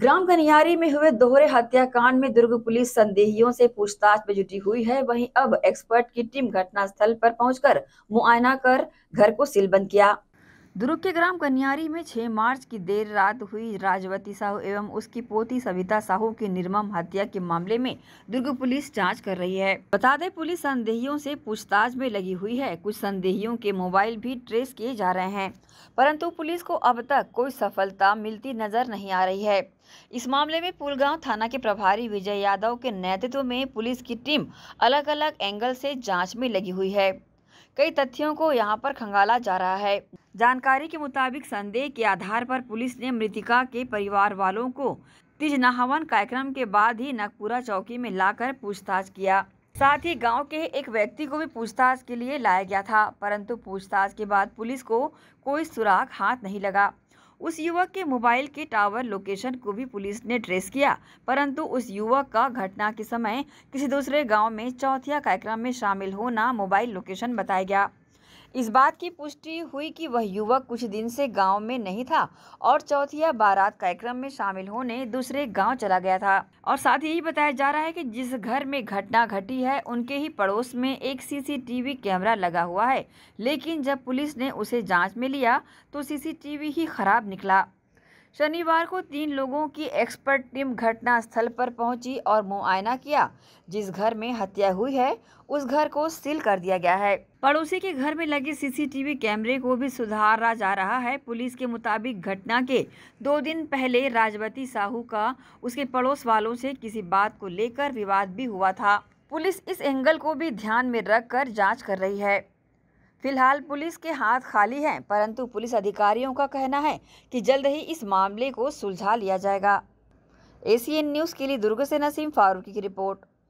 ग्राम कनियारी में हुए दोहरे हत्याकांड में दुर्ग पुलिस संदेहियों से पूछताछ में जुटी हुई है वहीं अब एक्सपर्ट की टीम घटनास्थल पर पहुंचकर मुआयना कर घर को सीलबंद किया दुर्ग के ग्राम कन्यारी में 6 मार्च की देर रात हुई राजवती साहू एवं उसकी पोती सविता साहू की निर्मम हत्या के मामले में दुर्ग पुलिस जांच कर रही है बता दें पुलिस संदेहियों से पूछताछ में लगी हुई है कुछ संदेहियों के मोबाइल भी ट्रेस किए जा रहे हैं परंतु पुलिस को अब तक कोई सफलता मिलती नजर नहीं आ रही है इस मामले में पुलगांव थाना के प्रभारी विजय यादव के नेतृत्व में पुलिस की टीम अलग अलग एंगल से जाँच में लगी हुई है कई तथ्यों को यहाँ पर खंगाला जा रहा है जानकारी के मुताबिक संदेह के आधार पर पुलिस ने मृतिका के परिवार वालों को नहावन कार्यक्रम के बाद ही नागपुरा चौकी में लाकर पूछताछ किया साथ ही गांव के एक व्यक्ति को भी पूछताछ के लिए लाया गया था परंतु पूछताछ के बाद पुलिस को कोई सुराग हाथ नहीं लगा उस युवक के मोबाइल के टावर लोकेशन को भी पुलिस ने ट्रेस किया परंतु उस युवक का घटना के समय किसी दूसरे गांव में चौथिया कार्यक्रम में शामिल होना मोबाइल लोकेशन बताया गया इस बात की पुष्टि हुई कि वह युवक कुछ दिन से गांव में नहीं था और चौथिया बारात कार्यक्रम में शामिल होने दूसरे गांव चला गया था और साथ ही बताया जा रहा है कि जिस घर में घटना घटी है उनके ही पड़ोस में एक सीसीटीवी कैमरा लगा हुआ है लेकिन जब पुलिस ने उसे जांच में लिया तो सीसीटीवी ही खराब निकला शनिवार को तीन लोगों की एक्सपर्ट टीम घटना स्थल पर पहुंची और मुआयना किया जिस घर में हत्या हुई है उस घर को सील कर दिया गया है पड़ोसी के घर में लगे सीसीटीवी कैमरे को भी सुधारा जा रहा है पुलिस के मुताबिक घटना के दो दिन पहले राजवती साहू का उसके पड़ोस वालों से किसी बात को लेकर विवाद भी हुआ था पुलिस इस एंगल को भी ध्यान में रखकर जांच कर रही है फिलहाल पुलिस के हाथ खाली हैं परंतु पुलिस अधिकारियों का कहना है कि जल्द ही इस मामले को सुलझा लिया जाएगा एसीएन न्यूज़ के लिए दुर्ग से नसीम फारूकी की रिपोर्ट